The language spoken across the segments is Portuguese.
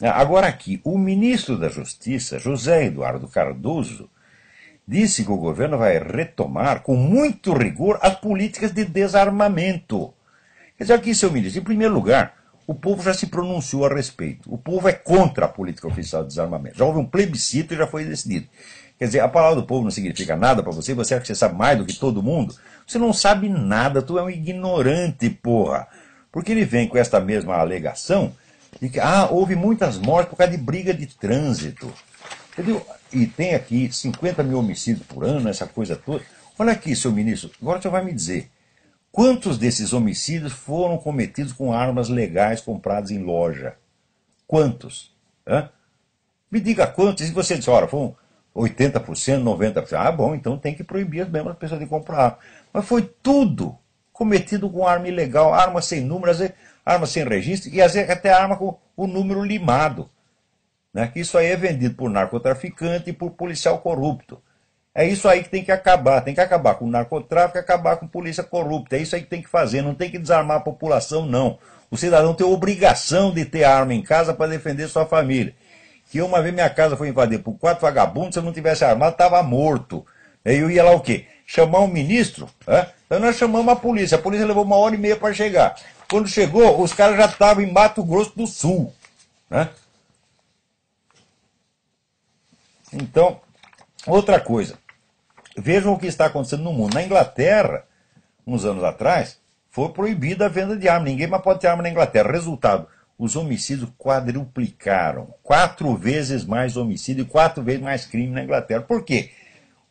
Né? Agora aqui, o ministro da Justiça, José Eduardo Cardoso, disse que o governo vai retomar com muito rigor as políticas de desarmamento. Quer dizer, aqui, seu ministro, em primeiro lugar, o povo já se pronunciou a respeito. O povo é contra a política oficial de desarmamento. Já houve um plebiscito e já foi decidido. Quer dizer, a palavra do povo não significa nada para você, você acha que você sabe mais do que todo mundo? Você não sabe nada, tu é um ignorante, porra. Porque ele vem com esta mesma alegação de que ah, houve muitas mortes por causa de briga de trânsito. Entendeu? E tem aqui 50 mil homicídios por ano, essa coisa toda. Olha aqui, seu ministro, agora você vai me dizer quantos desses homicídios foram cometidos com armas legais compradas em loja? Quantos? Hã? Me diga quantos. E você diz, olha, foram 80%, 90%. Ah, bom, então tem que proibir as mesmas pessoas de comprar Mas foi tudo cometido com arma ilegal, arma sem número. Às vezes, arma sem registro e às vezes até arma com o número limado. Né? Que isso aí é vendido por narcotraficante e por policial corrupto. É isso aí que tem que acabar. Tem que acabar com o narcotráfico, acabar com polícia corrupta. É isso aí que tem que fazer. Não tem que desarmar a população, não. O cidadão tem obrigação de ter arma em casa para defender sua família. Que uma vez minha casa foi invadida por quatro vagabundos, se eu não tivesse armado, estava morto. Aí eu ia lá o quê? Chamar um ministro? É? Então nós chamamos a polícia. A polícia levou uma hora e meia para chegar. Quando chegou, os caras já estavam em Mato Grosso do Sul. Né? Então, outra coisa. Vejam o que está acontecendo no mundo. Na Inglaterra, uns anos atrás, foi proibida a venda de arma. Ninguém mais pode ter arma na Inglaterra. Resultado, os homicídios quadruplicaram. Quatro vezes mais homicídio e quatro vezes mais crime na Inglaterra. Por quê?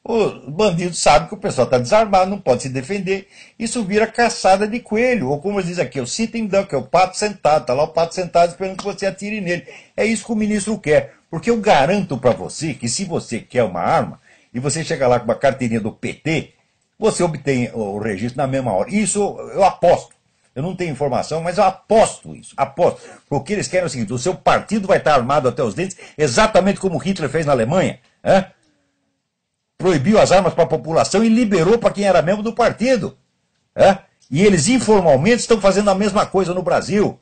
O bandido sabe que o pessoal está desarmado, não pode se defender. Isso vira caçada de coelho, ou como diz aqui, o sitting duck, é o pato sentado, está lá o pato sentado esperando que você atire nele. É isso que o ministro quer, porque eu garanto para você que se você quer uma arma e você chegar lá com uma carteirinha do PT, você obtém o registro na mesma hora. Isso eu aposto. Eu não tenho informação, mas eu aposto isso. Aposto. Porque eles querem é o seguinte: o seu partido vai estar armado até os dentes, exatamente como Hitler fez na Alemanha. Né? proibiu as armas para a população e liberou para quem era membro do partido. É? E eles informalmente estão fazendo a mesma coisa no Brasil.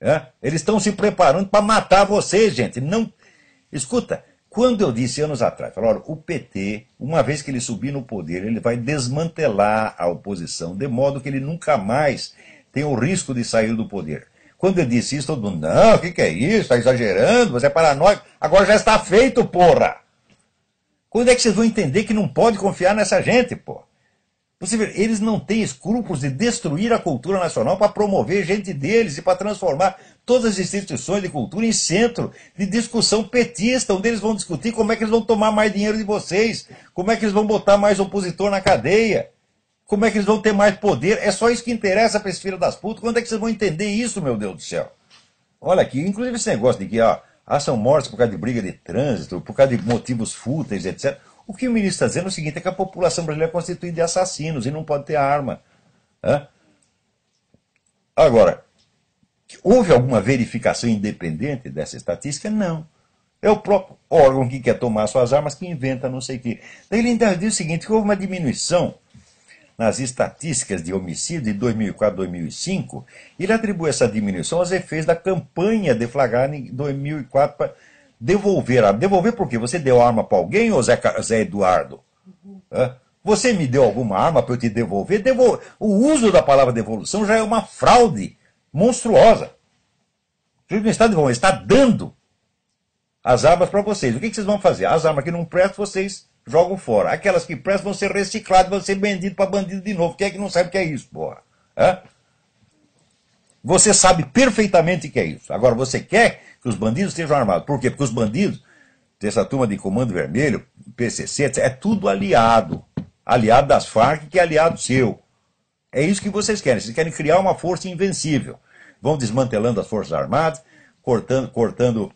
É? Eles estão se preparando para matar vocês, gente. Não. Escuta, quando eu disse anos atrás, olha, o PT, uma vez que ele subir no poder, ele vai desmantelar a oposição, de modo que ele nunca mais tem o risco de sair do poder. Quando eu disse isso, todo mundo, não, o que, que é isso? Está exagerando, você é paranoico. Agora já está feito, porra! Quando é que vocês vão entender que não pode confiar nessa gente, pô? Você vê, eles não têm escrúpulos de destruir a cultura nacional para promover gente deles e para transformar todas as instituições de cultura em centro de discussão petista, onde eles vão discutir como é que eles vão tomar mais dinheiro de vocês, como é que eles vão botar mais opositor na cadeia, como é que eles vão ter mais poder. É só isso que interessa para esse filho das putas. Quando é que vocês vão entender isso, meu Deus do céu? Olha aqui, inclusive esse negócio de que, ó. Ah, são mortos por causa de briga de trânsito, por causa de motivos fúteis, etc. O que o ministro está dizendo é o seguinte: é que a população brasileira é constituída de assassinos e não pode ter arma. Agora, houve alguma verificação independente dessa estatística? Não. É o próprio órgão que quer tomar suas armas que inventa não sei o quê. Daí ele ainda diz o seguinte: houve uma diminuição nas estatísticas de homicídio de 2004 a 2005, ele atribui essa diminuição aos efeitos da campanha deflagrada em 2004 para devolver. devolver por quê? Você deu arma para alguém, ou Zé, Zé Eduardo? Uhum. Você me deu alguma arma para eu te devolver? Devol... O uso da palavra devolução já é uma fraude monstruosa. O não está devolvendo, está dando as armas para vocês. O que, que vocês vão fazer? As armas que não prestam, vocês jogam fora. Aquelas que prestam vão ser recicladas, vão ser vendidas para bandido de novo. Quem é que não sabe o que é isso, porra? Você sabe perfeitamente o que é isso. Agora, você quer que os bandidos estejam armados. Por quê? Porque os bandidos, dessa turma de Comando Vermelho, PCC, é tudo aliado. Aliado das Farc, que é aliado seu. É isso que vocês querem. Vocês querem criar uma força invencível. Vão desmantelando as Forças Armadas, cortando, cortando.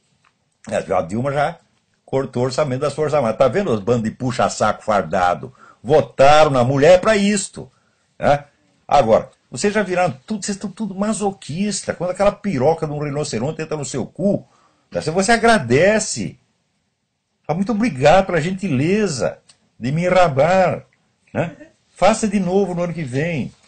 A eh, Dilma já cortou o orçamento das Forças Armadas. Está vendo os bandos de puxa-saco fardado? Votaram na mulher para isto. Né? Agora, vocês já viraram tudo, vocês estão tudo masoquista. Quando aquela piroca de um rinoceronte entra no seu cu, né, você agradece. Tá muito obrigado pela gentileza de me enrabar. Né? Faça de novo no ano que vem.